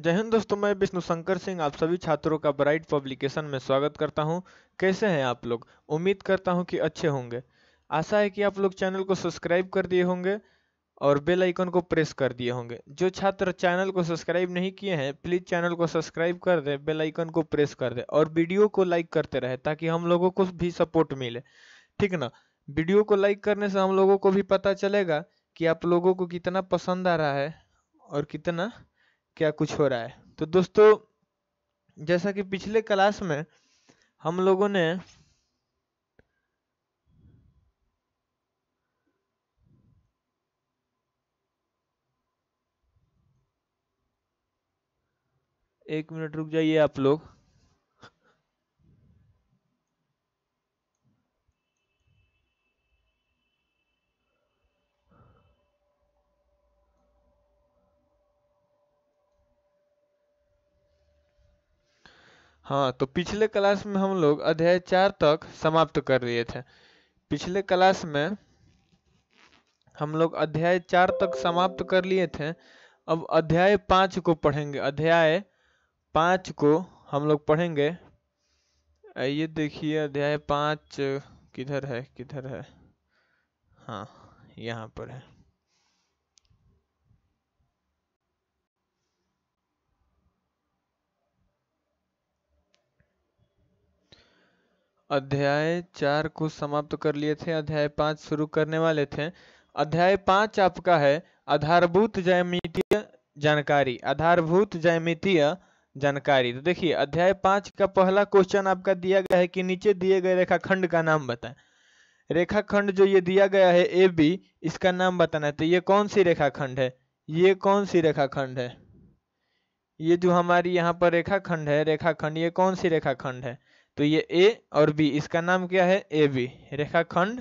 जय हिंद दोस्तों मैं विष्णु शंकर सिंह आप सभी छात्रों का ब्राइट पब्लिकेशन में स्वागत करता हूं कैसे हैं आप लोग उम्मीद करता हूं कि अच्छे होंगे आशा है कि आप लोग चैनल को सब्सक्राइब कर दिए होंगे और बेल आइकन को प्रेस कर दिए होंगे जो छात्र चैनल को सब्सक्राइब नहीं किए हैं प्लीज़ चैनल को सब्सक्राइब कर दें बेलाइकन को प्रेस कर दें और वीडियो को लाइक करते रहे ताकि हम लोगों को भी सपोर्ट मिले ठीक ना वीडियो को लाइक करने से हम लोगों को भी पता चलेगा कि आप लोगों को कितना पसंद आ रहा है और कितना क्या कुछ हो रहा है तो दोस्तों जैसा कि पिछले क्लास में हम लोगों ने एक मिनट रुक जाइए आप लोग हाँ तो पिछले क्लास में हम लोग अध्याय चार तक समाप्त कर लिए थे पिछले क्लास में हम लोग अध्याय चार तक समाप्त कर लिए थे अब अध्याय पाँच को पढ़ेंगे अध्याय पाँच को हम लोग पढ़ेंगे ये देखिए अध्याय पाँच किधर है किधर है हाँ यहाँ पर है अध्याय चार को समाप्त कर लिए थे अध्याय पांच शुरू करने वाले थे अध्याय पांच आपका है आधारभूत जयमितीय जानकारी आधारभूत जयमितीय जानकारी तो देखिए अध्याय पांच का पहला क्वेश्चन आपका दिया गया है कि नीचे दिए गए रेखाखंड का नाम बताएं रेखाखंड जो ये दिया गया है ए बी इसका नाम बताना है तो ये कौन सी रेखाखंड है ये कौन सी रेखाखंड है ये जो हमारी यहाँ पर रेखाखंड है रेखाखंड ये कौन सी रेखाखंड है तो ये ए और बी इसका नाम क्या है ए बी रेखाखंड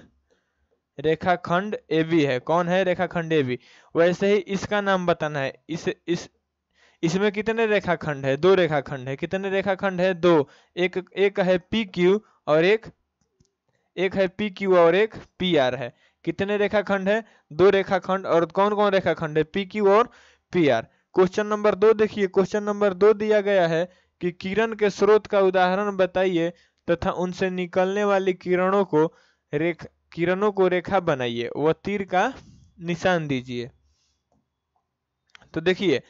रेखाखंड ए बी है कौन है रेखाखंड ए बी वैसे ही इसका नाम बताना है इस इस इसमें कितने रेखाखंड है दो रेखाखंड है कितने रेखाखंड है दो एक एक है पी क्यू और एक एक है पी क्यू और एक पी आर है कितने रेखाखंड है दो रेखाखंड और कौन कौन रेखाखंड है पी क्यू और पी आर क्वेश्चन नंबर दो देखिए क्वेश्चन नंबर दो दिया गया है कि किरण के स्रोत का उदाहरण बताइए तथा उनसे निकलने वाली किरणों को रेख किरणों को रेखा बनाइए व तीर का निशान दीजिए तो देखिए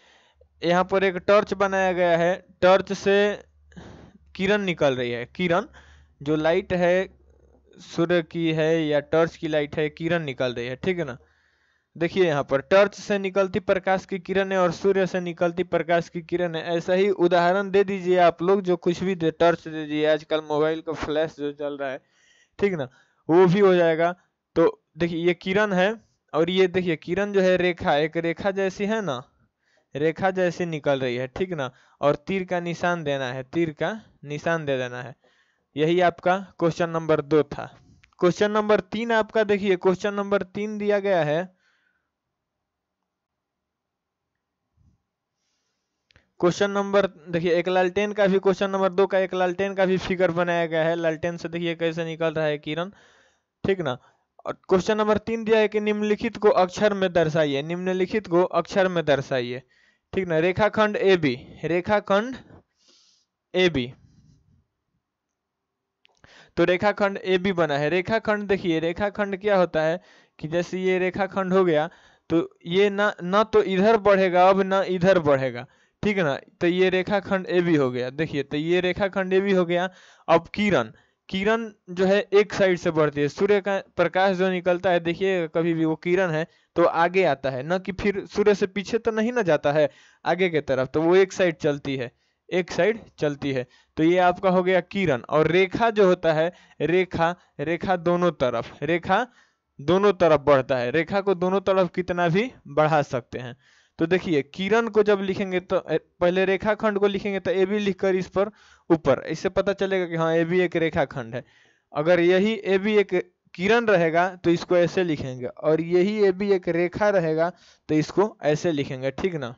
यहाँ पर एक टॉर्च बनाया गया है टॉर्च से किरण निकल रही है किरण जो लाइट है सूर्य की है या टॉर्च की लाइट है किरण निकल रही है ठीक है ना देखिए यहाँ पर टर्च से निकलती प्रकाश की किरणें और सूर्य से निकलती प्रकाश की किरणें ऐसा ही उदाहरण दे दीजिए आप लोग जो कुछ भी दे टर्च दे दीजिए आजकल मोबाइल का फ्लैश जो चल रहा है ठीक ना वो भी हो जाएगा तो देखिए ये किरण है और ये देखिए किरण जो है रेखा एक रेखा जैसी है ना रेखा जैसी निकल रही है ठीक ना और तीर का निशान देना है तीर का निशान दे देना है यही आपका क्वेश्चन नंबर दो था क्वेश्चन नंबर तीन आपका देखिए क्वेश्चन नंबर तीन दिया गया है क्वेश्चन नंबर देखिए एक लालटेन का भी क्वेश्चन नंबर दो का एक लालटेन का भी फिगर बनाया गया है लालटेन से देखिए कैसे निकल रहा है किरण ठीक ना और क्वेश्चन नंबर तीन दिया है कि निम्नलिखित को अक्षर में दर्शाइए निम्नलिखित को अक्षर में दर्शाइए ठीक ना रेखाखंड ए बी रेखाखंड ए बी तो रेखाखंड ए बी बना है रेखाखंड देखिए रेखाखंड क्या होता है कि जैसे ये रेखाखंड हो गया तो ये ना ना तो इधर बढ़ेगा अब ना इधर बढ़ेगा ठीक है ना तो ये रेखाखंड ए भी हो गया देखिए तो ये रेखाखंड ए भी हो गया अब किरण किरण जो है एक साइड से बढ़ती है सूर्य का प्रकाश जो निकलता है देखिए कभी भी वो किरण है तो आगे आता है ना कि फिर सूर्य से पीछे तो नहीं ना जाता है आगे की तरफ तो वो एक साइड चलती है एक साइड चलती है तो ये आपका हो गया किरण और रेखा जो होता है रेखा रेखा दोनों तरफ रेखा दोनों तरफ बढ़ता है रेखा को दोनों तरफ कितना भी बढ़ा सकते हैं तो देखिए किरण को जब लिखेंगे तो पहले रेखाखंड को लिखेंगे तो ए बी लिखकर इस पर ऊपर इससे पता चलेगा कि हाँ ए बी एक रेखाखंड है अगर यही ए बी एक किरण रहेगा तो इसको ऐसे लिखेंगे और यही ए बी एक रेखा रहेगा तो इसको ऐसे लिखेंगे ठीक ना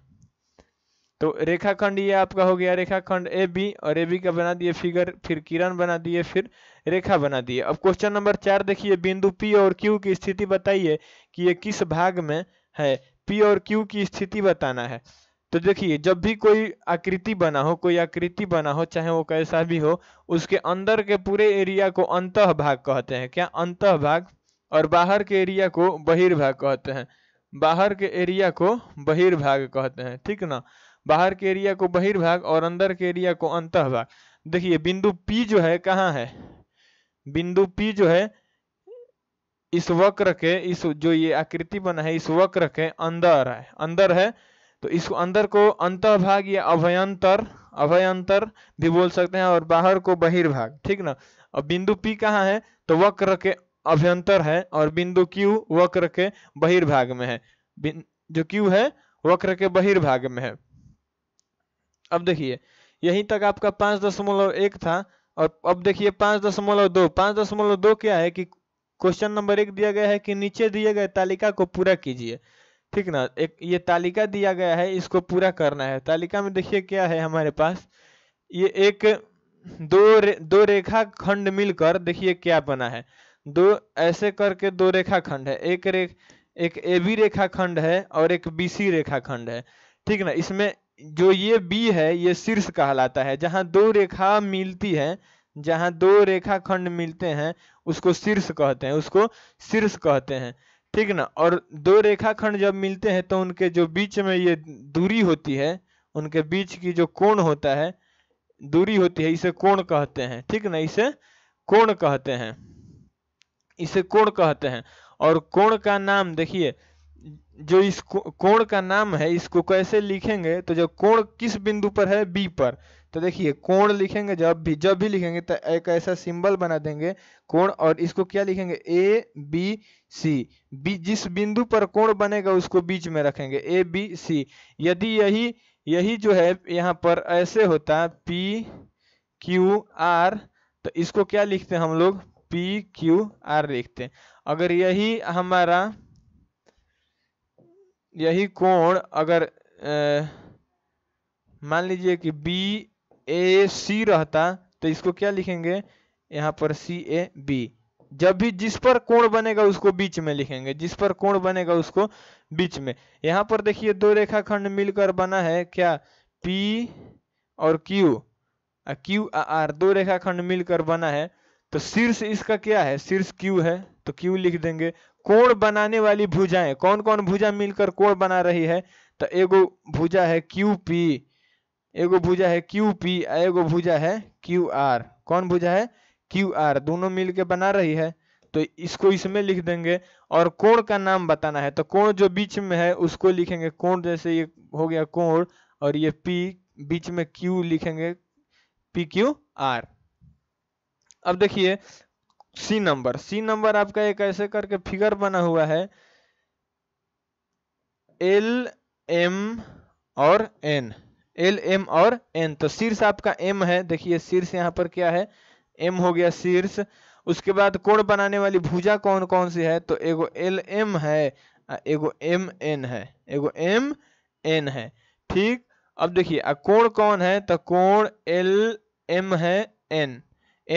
तो रेखाखंड ये आपका हो गया रेखाखंड ए बी और ए बी का बना दिए फिगर फिर किरण बना दिए फिर रेखा बना दिए अब क्वेश्चन नंबर चार देखिए बिंदु पी और क्यू की स्थिति बताइए कि ये किस भाग में है पी और क्यू की स्थिति बताना है तो देखिए जब भी कोई आकृति बना हो कोई आकृति बना हो चाहे वो कैसा भी हो उसके अंदर के पूरे एरिया को अंत भाग कहते हैं क्या अंत भाग और बाहर के एरिया को बहिर्भाग कहते हैं बाहर के एरिया को बहिर्भाग कहते हैं ठीक ना बाहर के एरिया को बहिर्भाग और अंदर के एरिया को अंत भाग देखिए बिंदु पी जो है कहाँ है बिंदु पी जो है इस वक्र के इस जो ये आकृति बना है इस वक्र के अंदर है अंदर है तो इसको अंदर को अंतभाग या अभयंतर अभयंतर भी बोल सकते हैं और बाहर को बहिर्भाग ठीक ना अब बिंदु P कहाँ है तो वक्र के अभ्यंतर है और बिंदु Q वक्र के बहिर्भाग में है जो Q है वक्र के बहिर्भाग में है अब देखिए यहीं तक आपका पांच दशमलव एक था और अब देखिए पांच दशमलव दो पांच दशमलव दो क्या है कि क्वेश्चन नंबर एक दिया गया है कि नीचे दिए गए तालिका को पूरा कीजिए ठीक ना एक ये तालिका दिया गया है इसको पूरा करना है तालिका में देखिए क्या है हमारे पास ये एक दो रे, दो रेखा खंड मिलकर देखिए क्या बना है दो ऐसे करके दो रेखा खंड है एक रे एक ए बी रेखा खंड है और एक बी सी रेखा खंड है ठीक ना इसमें जो ये बी है ये शीर्ष कहलाता है जहाँ दो रेखा मिलती है जहां दो रेखाखंड मिलते हैं उसको शीर्ष कहते हैं उसको शीर्ष कहते हैं ठीक ना और दो रेखाखंड जब मिलते हैं तो उनके जो बीच में ये दूरी होती है उनके बीच की जो कोण होता है दूरी होती है इसे कोण कहते हैं ठीक ना इसे कोण कहते हैं इसे कोण कहते हैं और कोण का नाम देखिए जो इस कोण का नाम है इसको कैसे लिखेंगे तो जो कोण किस बिंदु पर है बी पर तो देखिए कोण लिखेंगे जब भी जब भी लिखेंगे तो एक ऐसा सिंबल बना देंगे कोण और इसको क्या लिखेंगे ए बी सी बी जिस बिंदु पर कोण बनेगा उसको बीच में रखेंगे ए बी सी यदि यही यही जो है यहाँ पर ऐसे होता पी क्यू आर तो इसको क्या लिखते हैं हम लोग पी क्यू आर लिखते हैं अगर यही हमारा यही कोण अगर मान लीजिए कि बी ए सी रहता तो इसको क्या लिखेंगे यहाँ पर सी ए बी जब भी जिस पर कोण बनेगा उसको बीच में लिखेंगे जिस पर कोण बनेगा उसको बीच में यहाँ पर देखिए दो रेखाखंड मिलकर बना है क्या पी और क्यू क्यू आर दो रेखाखंड मिलकर बना है तो शीर्ष इसका क्या है शीर्ष क्यू है तो क्यू लिख देंगे कोण बनाने वाली भुजाएं कौन कौन भुजा मिलकर कोण बना रही है तो एगो भुजा है क्यू पी एगो भुजा है क्यू पी एगो भुजा है क्यू आर कौन भुजा है क्यू आर दोनों मिलके बना रही है तो इसको इसमें लिख देंगे और कोण का नाम बताना है तो कोण जो बीच में है उसको लिखेंगे कोण जैसे ये हो गया कोण और ये पी बीच में क्यू लिखेंगे पी क्यू आर अब देखिए सी नंबर सी नंबर आपका एक ऐसे करके फिगर बना हुआ है एल एम और एन एल एम और एन तो शीर्ष आपका एम है देखिए शीर्ष यहाँ पर क्या है एम हो गया शीर्ष उसके बाद कोण बनाने वाली भुजा कौन कौन सी है तो एगो एल एम है एगो एम एन है एगो एम एन है ठीक अब देखिए कोण कौन है तो कोण एल एम है एन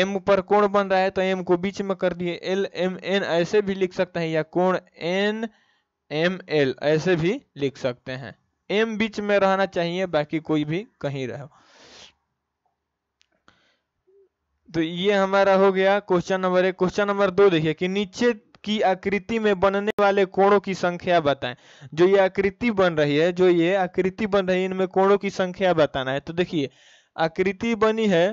एम पर कोण बन रहा है तो एम को बीच में कर दिए एल एम एन ऐसे भी लिख सकते हैं या कोण एन एम एल ऐसे भी लिख सकते हैं एम बीच में रहना चाहिए बाकी कोई भी कहीं रहे तो ये हमारा हो गया क्वेश्चन नंबर एक क्वेश्चन नंबर दो देखिए कि नीचे की आकृति में बनने वाले कोणों की संख्या बताएं जो ये आकृति बन रही है जो ये आकृति बन रही है इनमें कोणों की संख्या बताना है तो देखिए आकृति बनी है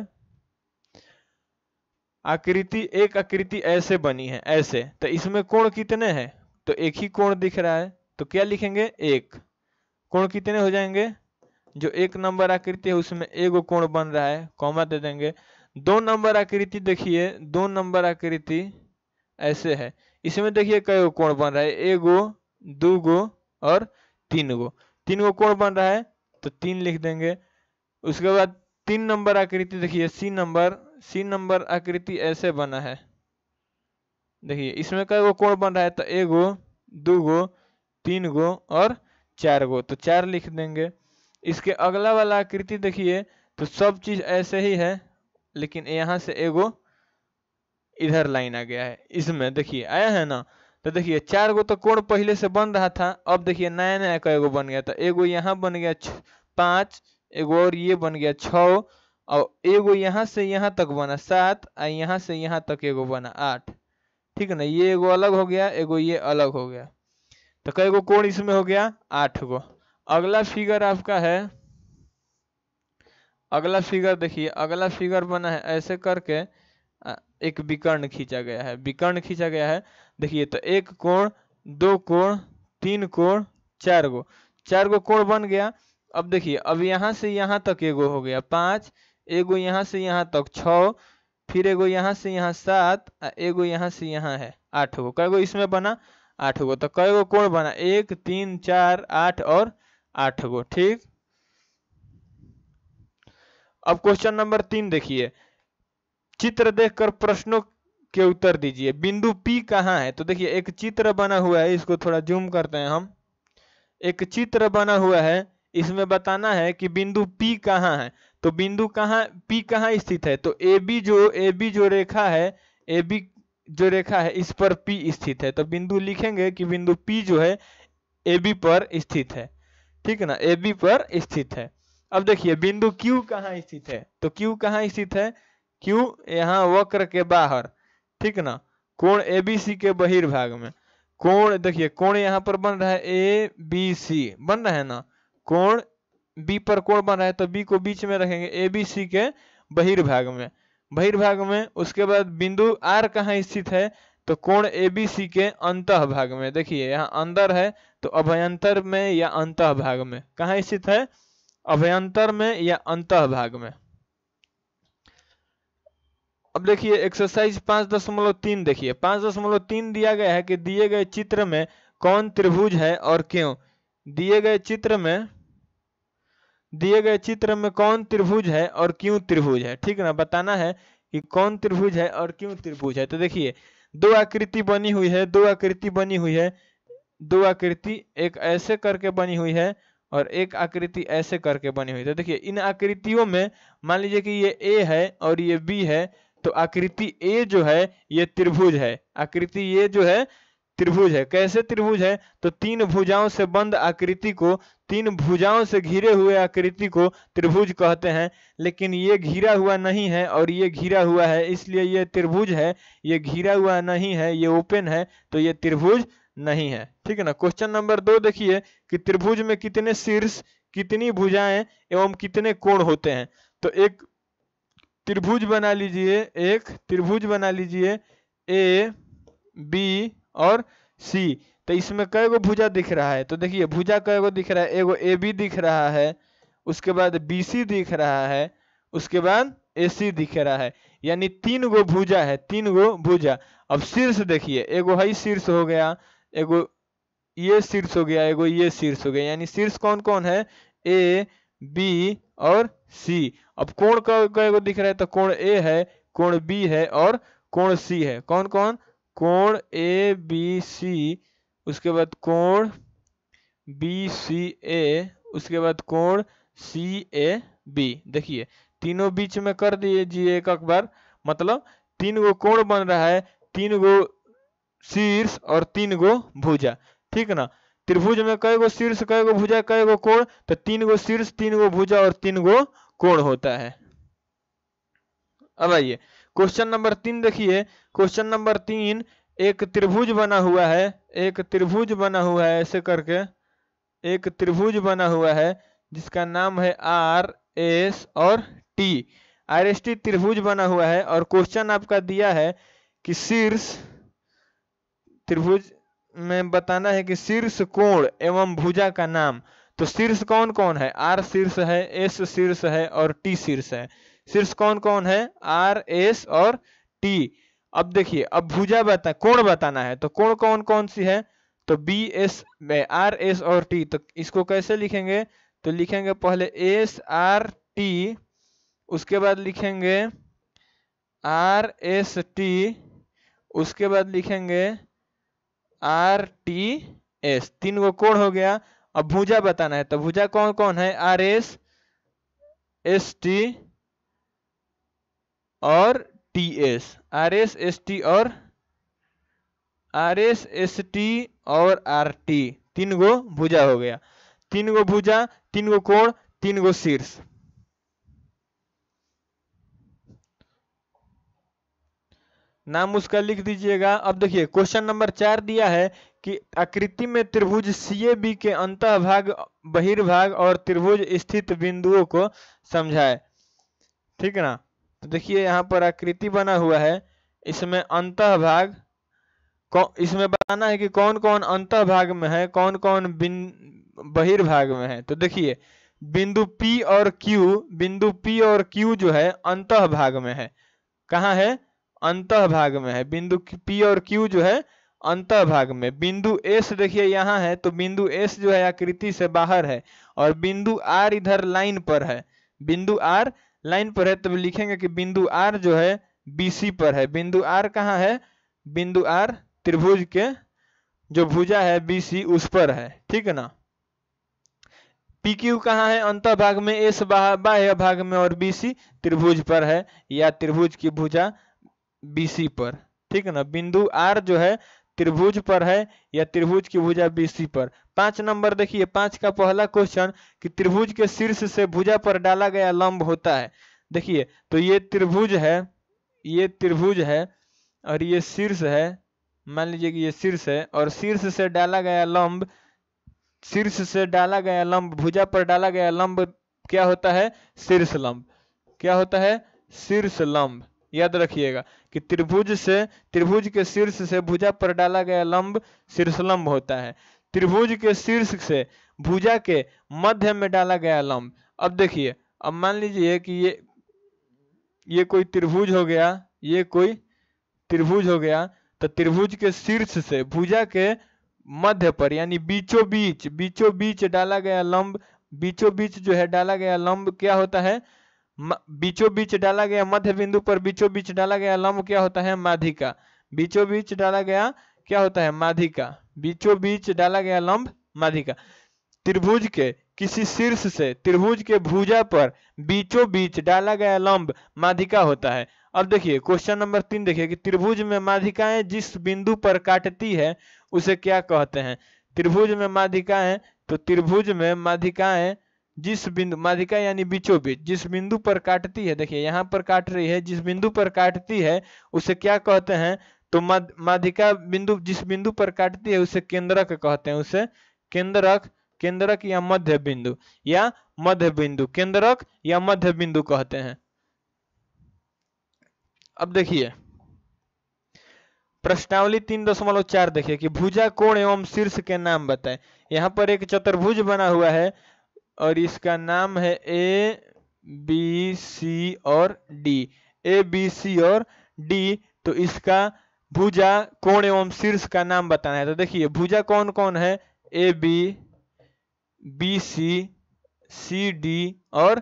आकृति एक आकृति ऐसे बनी है ऐसे तो इसमें कोण कितने हैं तो एक ही कोण दिख रहा है तो क्या लिखेंगे एक कोण कितने हो जाएंगे जो एक नंबर आकृति है उसमें एगो कोण बन रहा है कॉमा दे देंगे दो नंबर आकृति देखिए दो नंबर आकृति ऐसे है इसमें देखिए कई गो कोण बन रहा है एगो दो गो और तीन गो तीन गो कोण बन रहा है तो तीन लिख देंगे उसके बाद तीन नंबर आकृति देखिए सी नंबर सी नंबर आकृति ऐसे बना है देखिए इसमें कई गो कोण बन रहा है तो एगो दो गो तीन गो और चार गो तो चार लिख देंगे इसके अगला वाला आकृति देखिए तो सब चीज ऐसे ही है लेकिन यहाँ से एगो इधर लाइन आ गया है इसमें देखिए आया है ना तो देखिए चार गो तो कोण पहले से बन रहा था अब देखिए नया नया का एगो बन गया था तो एगो यहाँ बन गया पाँच एगो और ये बन गया छ और एगो यहाँ से यहाँ तक बना सात और यहाँ से यहाँ तक एगो बना आठ ठीक है ना ये एगो अलग हो गया एगो ये अलग हो गया तो कई गो कोण इसमें हो गया आठ गो अगला फिगर आपका है अगला फिगर देखिए अगला फिगर बना है ऐसे करके एक विकर्ण खींचा गया है विकर्ण खींचा गया है देखिए तो एक कोण दो कोण तीन कोण चार गो चार गो कोण बन गया अब देखिए अब यहाँ से यहाँ तक एगो हो गया पाँच एगो यहाँ से यहाँ तक छ फिर एगो यहाँ से यहाँ सात एगो यहाँ से यहाँ है आठ गो कई गो इसमें बना आठ गो तो कई गो कोण बना एक तीन चार आठ और आठ गो ठीक अब क्वेश्चन नंबर तीन देखिए चित्र देखकर प्रश्नों के उत्तर दीजिए बिंदु पी कहाँ है तो देखिए एक चित्र बना हुआ है इसको थोड़ा जूम करते हैं हम एक चित्र बना हुआ है इसमें बताना है कि बिंदु पी कहाँ है तो बिंदु कहाँ पी कहाँ स्थित है तो ए बी जो AB जो रेखा है ए बी जो रेखा है इस पर P स्थित है तो बिंदु लिखेंगे कि बिंदु P जो है ए बी पर स्थित है ठीक है ना ए बी पर स्थित है अब देखिए बिंदु Q कहाँ स्थित है तो Q कहाँ स्थित है Q यहाँ वक्र के बाहर ठीक ना कोण ए बी सी के बहिर्भाग में कोण देखिए कोण यहाँ पर बन रहा है ए बी सी बन रहा है ना कोण बी पर कोण बन रहा है तो बी को बीच में रखेंगे ए बी सी के बहिर्भाग में बहिर्भाग में उसके बाद बिंदु आर कहाँ स्थित है तो कोण ए बी सी के अंत भाग में देखिए यहाँ अंदर है तो अभ्यंतर में या अंत भाग में कहा स्थित है अभ्यंतर में या अंत भाग में अब देखिए एक्सरसाइज पांच दशमलव तीन देखिए पांच दशमलव तीन दिया गया है कि दिए गए चित्र में कौन त्रिभुज है और क्यों दिए गए चित्र में दिए गए चित्र में कौन त्रिभुज है और क्यों त्रिभुज है ठीक ना बताना है कि कौन त्रिभुज है और क्यों त्रिभुज है तो देखिए दो आकृति बनी हुई है दो आकृति बनी हुई है दो आकृति एक ऐसे करके बनी हुई है और एक आकृति ऐसे करके बनी हुई है तो देखिए इन आकृतियों में मान लीजिए कि ये ए है और ये बी है तो आकृति ए जो है ये त्रिभुज है आकृति ये जो है त्रिभुज है कैसे त्रिभुज है तो तीन भुजाओं से बंद आकृति को तीन भुजाओं से घिरे हुए आकृति को त्रिभुज कहते हैं लेकिन ये घिरा हुआ नहीं है और ये घिरा हुआ है इसलिए ये त्रिभुज है ये घिरा हुआ नहीं है ये ओपन है तो ये त्रिभुज नहीं है ठीक है ना क्वेश्चन नंबर दो देखिए कि त्रिभुज में कितने शीर्ष कितनी भुजाएं एवं कितने कोण होते हैं तो एक त्रिभुज बना लीजिए एक त्रिभुज बना लीजिए ए बी और सी तो इसमें कई गो भुजा दिख रहा है तो देखिए भुजा कई गो दिख रहा है एगो ए बी दिख रहा है उसके बाद बी सी दिख रहा है उसके बाद ए सी दिख रहा है यानी तीन गो भुजा है तीन गो भुजा अब शीर्ष देखिए एगो हई शीर्ष हो गया एगो ये शीर्ष हो गया एगो ये शीर्ष हो गया यानी शीर्ष कौन कौन है ए बी और सी अब कोण कई गो दिख रहा है तो कोण ए है कोण बी है और कोण सी है कौन कौन कोण ए बी सी उसके बाद कोण बी सी ए उसके बाद कोण सी ए बी देखिए तीनों बीच में कर जी एक अखबार मतलब तीन गो कोण बन रहा है तीन गो शीर्ष और तीन गो भुजा ठीक ना त्रिभुज में कई गो शीर्ष कई गो भुजा कई गो कोण तो तीन गो शीर्ष तीन गो भुजा और तीन गो कोण होता है अब आइए क्वेश्चन नंबर तीन देखिए क्वेश्चन नंबर तीन एक त्रिभुज बना हुआ है एक त्रिभुज बना हुआ है ऐसे करके एक त्रिभुज बना हुआ है जिसका नाम है आर एस और टी आर एस टी त्रिभुज बना हुआ है और क्वेश्चन आपका दिया है कि शीर्ष त्रिभुज में बताना है कि शीर्ष कोण एवं भुजा का नाम तो शीर्ष कौन कौन है आर शीर्ष है एस शीर्ष है और टी शीर्ष है शीर्ष कौन कौन है आर एस और टी अब देखिए अब भुजा बता कोण बताना है तो कोण कौन कौन सी है तो बी एस में आर एस और टी तो इसको कैसे लिखेंगे तो लिखेंगे पहले एस आर टी उसके बाद लिखेंगे आर एस टी उसके बाद लिखेंगे आर टी एस तीन गो कोण हो गया अब भुजा बताना है तो भुजा कौन कौन है आर एस एस टी और T S R S S T और आर एस एस टी और आर टी तीन गो भुजा हो गया तीन गो भुजा तीन गो कोण तीन गो शीर्ष नाम उसका लिख दीजिएगा अब देखिए क्वेश्चन नंबर चार दिया है कि आकृति में त्रिभुज सी ए बी के अंत भाग बहिर्भाग और त्रिभुज स्थित बिंदुओं को समझाए ठीक ना तो देखिए यहाँ पर आकृति बना हुआ है इसमें अंत भाग इसमें बताना है कि कौन कौन अंत भाग में है कौन कौन बिन बहिर्भाग में है तो देखिए बिंदु P और Q बिंदु P और Q जो है अंत भाग में है कहाँ है अंत भाग में है बिंदु P और Q जो है अंत भाग में बिंदु S देखिए यहाँ है तो बिंदु S जो है आकृति से बाहर है और बिंदु R इधर लाइन पर है बिंदु R लाइन पर है तब लिखेंगे कि बिंदु आर जो है बीसी पर है बिंदु आर कहाँ है बिंदु आर त्रिभुज के जो भुजा है बीसी उस पर है ठीक है ना पी क्यू कहाँ है अंत भाग में एस बाह्य भाग में और बीसी त्रिभुज पर है या त्रिभुज की भुजा बीसी पर ठीक है ना बिंदु आर जो है त्रिभुज पर है या त्रिभुज की भुजा बीसी पर पांच नंबर देखिए पांच का पहला क्वेश्चन कि त्रिभुज के शीर्ष से भुजा पर डाला गया लंब होता है देखिए तो ये त्रिभुज है ये त्रिभुज है और ये शीर्ष है मान लीजिए कि ये शीर्ष है और शीर्ष से डाला गया लंब शीर्ष से डाला गया लंब भुजा पर डाला गया लंब क्या होता है शीर्ष लंब क्या होता है शीर्ष लंब याद रखिएगा कि त्रिभुज से त्रिभुज के शीर्ष से भुजा पर डाला गया लंब शीर्षलंब होता है त्रिभुज के शीर्ष से भुजा के मध्य में डाला गया लंब अब देखिए अब मान लीजिए कि ये ये कोई त्रिभुज हो गया ये कोई त्रिभुज हो गया तो त्रिभुज के शीर्ष से भुजा के मध्य पर यानी बीचों बीच बीचों बीच डाला गया लंब बीचों बीच जो है डाला गया लंब क्या होता है बीचों बीच डाला गया मध्य बिंदु पर बीचों बीच डाला गया लंब क्या होता है माधिका बीचों बीच डाला गया क्या होता है माधिका बीचों बीच डाला गया लंब माधिका त्रिभुज के किसी शीर्ष से त्रिभुज के भुजा पर बीचों बीच डाला गया लंब माधिका होता है अब देखिए क्वेश्चन नंबर तीन देखिए कि त्रिभुज में माधिकाएं जिस बिंदु पर काटती है उसे क्या कहते हैं त्रिभुज में माधिकाएं तो त्रिभुज में माधिकाएं जिस बिंदु माधिका यानी बीचों बीच जिस बिंदु पर काटती है देखिए यहाँ पर काट रही है जिस बिंदु पर काटती है उसे क्या कहते हैं तो माधिका बिंदु जिस बिंदु पर काटती है उसे केंद्रक कहते हैं उसे केंद्रक केंद्रक या मध्य बिंदु या मध्य बिंदु केंद्रक या मध्य बिंदु कहते हैं अब देखिए प्रश्नावली तीन दशमलव चार देखिए कि भुजा कोण एवं शीर्ष के नाम बताए यहाँ पर एक चतुर्भुज बना हुआ है और इसका नाम है ए बी सी और डी ए बी सी और डी तो इसका भुजा कोण एवं शीर्ष का नाम बताना है तो देखिए भुजा कौन कौन है A B B C C D और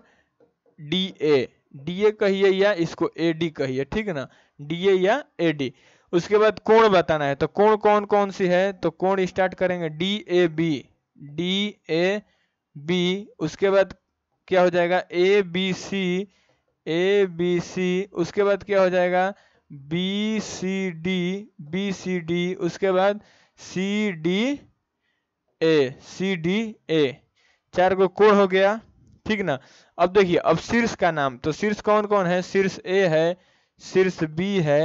डी ए डी ए कहिए या इसको ए डी कहिए ठीक है ना डी ए या ए डी उसके बाद कोण बताना है तो कोण कौन कौन सी है तो कोण स्टार्ट करेंगे D A B D A B उसके बाद क्या हो जाएगा A B C A B C उसके बाद क्या हो जाएगा B C D B C D उसके बाद C D A C D A चार को कोड हो गया ठीक ना अब देखिए अब शीर्ष का नाम तो शीर्ष कौन कौन है शीर्ष ए है शीर्ष बी है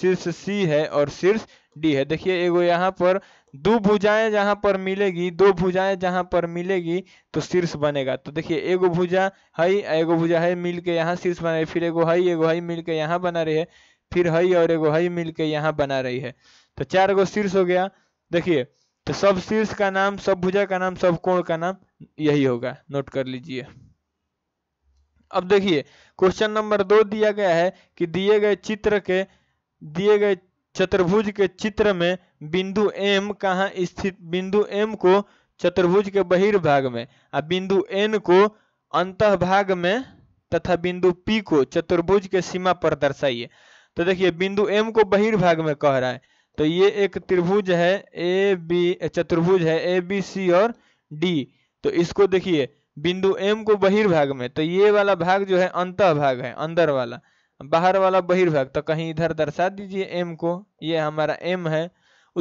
शीर्ष सी है और शीर्ष डी है देखिए एगो यहाँ पर दो भुजाएं जहां पर मिलेगी दो भुजाएं जहां पर मिलेगी तो शीर्ष बनेगा तो देखिए एगो भुजा है एगो भुजा है मिल के यहाँ शीर्ष बना रही फिर एगो हई एगो हई मिल के यहाँ बना रही है फिर हई और एगो हई मिल के यहाँ बना रही है तो चार गो शीर्ष हो गया देखिए तो सब शीर्ष का नाम सब भुजा का नाम सब कोण का नाम यही होगा नोट कर लीजिए अब देखिए क्वेश्चन नंबर दो दिया गया है कि दिए गए चित्र के दिए गए चतुर्भुज के चित्र में बिंदु एम कहाँ स्थित बिंदु एम को चतुर्भुज के बहिर्भाग में और बिंदु एन को अंत भाग में तथा बिंदु पी को चतुर्भुज के सीमा पर दर्शाइए तो देखिए बिंदु एम को बहिर्भाग में कह रहा है तो ये एक त्रिभुज है ए बी चतुर्भुज है ए बी सी और डी तो इसको देखिए बिंदु एम को बहिर्भाग में तो ये वाला भाग जो है अंत भाग है अंदर वाला बाहर वाला बहिर्भाग तो कहीं इधर दर्शा दीजिए एम को ये हमारा एम है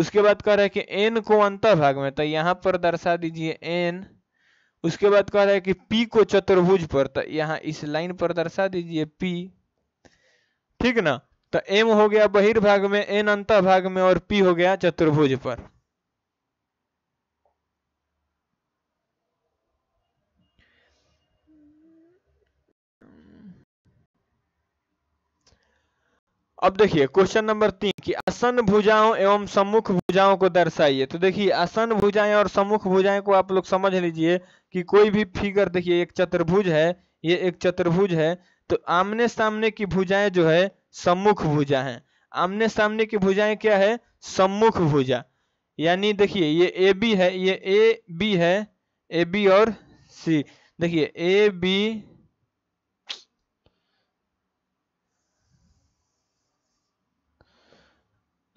उसके बाद कह रहे हैं कि एन को अंतर्भाग में तो यहाँ पर दर्शा दीजिए एन उसके बाद कह रहे हैं कि पी को चतुर्भुज पर तो यहाँ इस लाइन पर दर्शा दीजिए पी ठीक ना तो एम हो गया बहिर्भाग में एन अंतर्भाग में और पी हो गया चतुर्भुज पर अब देखिए क्वेश्चन नंबर तीन कि असन भुजाओं एवं सम्मुख भुजाओं को दर्शाइए तो देखिए असन भुजाएं और सम्मुख भुजाएं को आप लोग समझ लीजिए कि कोई भी फिगर देखिए एक चतुर्भुज है ये एक चतुर्भुज है तो आमने सामने की भुजाएं जो है सम्मुख भुजा है आमने सामने की भुजाएं क्या है सम्मुख भुजा यानी देखिए ये ए बी है ये ए बी है ए बी और सी देखिए ए बी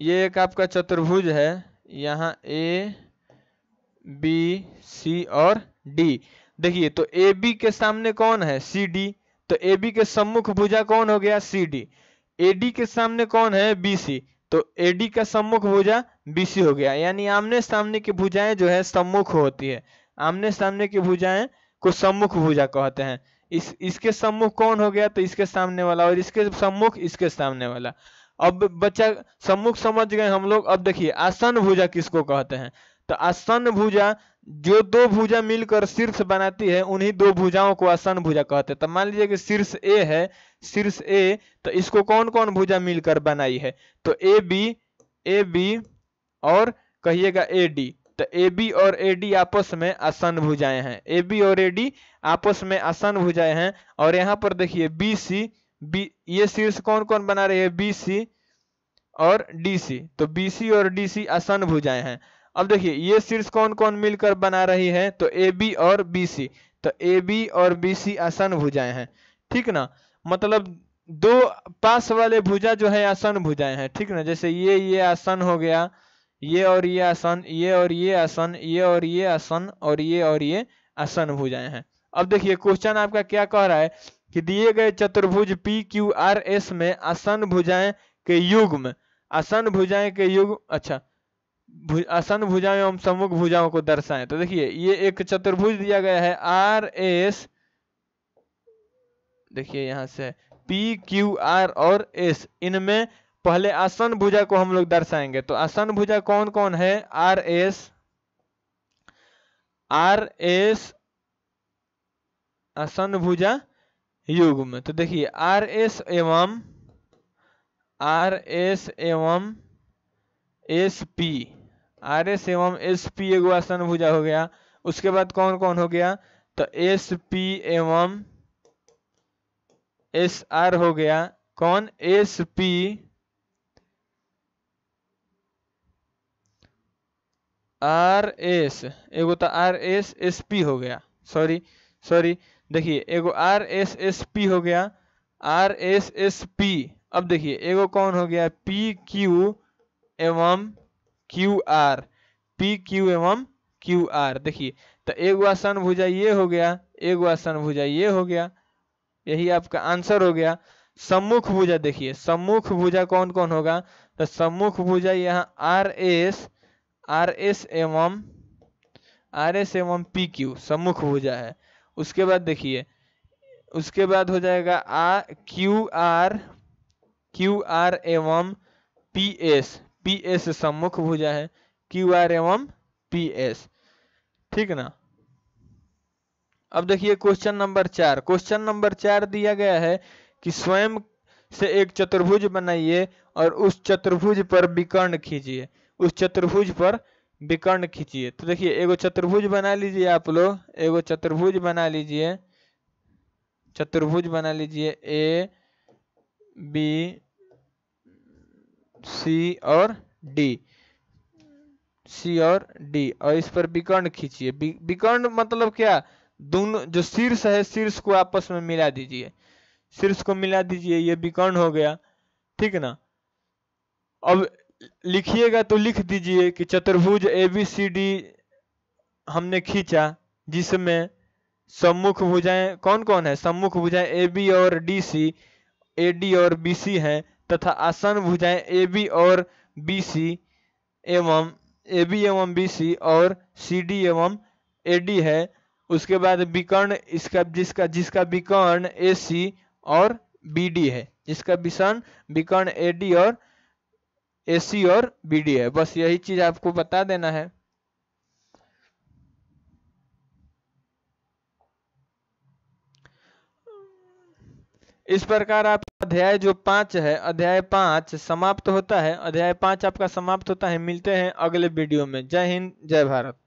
ये एक आपका चतुर्भुज है यहाँ ए बी सी और डी देखिए तो ए बी के सामने कौन है सी डी तो ए बी के सम्मुख भुजा कौन हो गया सी डी ए डी के सामने कौन है बी सी तो ए डी का सम्मुख भुजा बी सी हो गया यानी आमने सामने की भुजाएं जो है सम्मुख होती है आमने सामने की भुजाएं को सम्मुख भुजा कहते हैं इस इसके सम्मुख कौन हो गया तो इसके सामने वाला और इसके सम्मुख इसके सामने वाला अब बच्चा सम्मुख समझ गए हम लोग अब देखिए आसन भुजा किसको कहते हैं तो आसन भुजा जो दो भुजा मिलकर शीर्ष बनाती है उन्हीं दो भुजाओं को आसन भुजा कहते हैं तो मान लीजिए कि शीर्ष ए है शीर्ष ए तो इसको कौन कौन भुजा मिलकर बनाई है तो ए बी ए बी और कहिएगा ए डी तो ए बी और ए डी आपस में आसन भुजाएं हैं ए बी और ए डी आपस में आसन भुजाएं हैं और यहाँ पर देखिए बी सी बी ये शीर्ष कौन कौन बना रही है बी सी और डी सी तो बी सी और डी सी आसन भुजाएं हैं अब देखिए ये शीर्ष कौन कौन मिलकर बना रही है तो ए बी और बी सी तो ए बी और बी सी आसन भुजाएं हैं ठीक ना मतलब दो पास वाले भुजा जो है आसन भुजाएं हैं ठीक ना जैसे ये ये आसन हो गया ये और ये आसन ये और ये आसन ये और ये आसन और ये और ये आसन भुजाएं हैं अब देखिए क्वेश्चन आपका क्या कह रहा है कि दिए गए चतुर्भुज पी क्यू आर एस में आसन भुजाएं के युग में आसन भुजाएं के युग अच्छा भुज, आसन भुजाएं एवं सम्मुख भुजाओं को दर्शाएं तो देखिए ये एक चतुर्भुज दिया गया है आर एस देखिए यहां से पी क्यू आर और एस इनमें पहले आसन भुजा को हम लोग दर्शाएंगे तो आसन भुजा कौन कौन है आर एस आर एस आसन भुजा युग्म तो देखिए आर एस एवं आर एस एवं एस पी आर एस एवं एस पी एगो आसन भुजा हो गया उसके बाद कौन कौन हो गया तो एस पी एवं एस आर हो गया कौन एस पी आर एस एगो तो आर एस एस पी हो गया सॉरी सॉरी देखिए एगो आर एस एस पी हो गया आर एस एस पी अब देखिए एगो कौन हो गया पी क्यू एवं क्यू आर पी क्यू एवं क्यू आर देखिए तो एगो आसन भुजा ये हो गया एगो आसन भुजा ये हो गया यही आपका आंसर हो गया सम्मुख भुजा देखिए सम्मुख भुजा कौन कौन होगा तो सम्मुख भुजा यहाँ आर एस आर एस एवं आर एस एवं पी क्यू सम्मुख भुजा है उसके बाद देखिए उसके बाद हो जाएगा आ क्यू आर क्यू आर एवं पी एस पी एस सम्मुख भुजा है क्यू आर एवं पी एस ठीक ना अब देखिए क्वेश्चन नंबर चार क्वेश्चन नंबर चार दिया गया है कि स्वयं से एक चतुर्भुज बनाइए और उस चतुर्भुज पर विकर्ण खींचिए उस चतुर्भुज पर विकर्ण खींचिए तो देखिए एगो चतुर्भुज बना लीजिए आप लोग एगो चतुर्भुज बना लीजिए चतुर्भुज बना लीजिए ए बी सी और डी सी और डी और इस पर विकर्ण खींचिए विकर्ण मतलब क्या दोनों जो शीर्ष है शीर्ष को आपस में मिला दीजिए शीर्ष को मिला दीजिए ये विकर्ण हो गया ठीक ना अब लिखिएगा तो लिख दीजिए कि चतुर्भुज ए बी सी डी हमने खींचा जिसमें सम्मुख भुजाएं कौन कौन है सम्मुख भुजाएं ए बी और डी सी ए डी और बी सी हैं तथा आसन भुजाएं ए बी और बी सी एवं ए बी एवं बी सी और सी डी एवं ए डी है उसके बाद विकर्ण इसका जिसका जिसका विकर्ण ए सी और बी डी है जिसका विषण विकर्ण ए डी और एसी और बीडी है बस यही चीज आपको बता देना है इस प्रकार आप अध्याय जो पांच है अध्याय पांच समाप्त होता है अध्याय पांच आपका समाप्त होता है मिलते हैं अगले वीडियो में जय हिंद जय भारत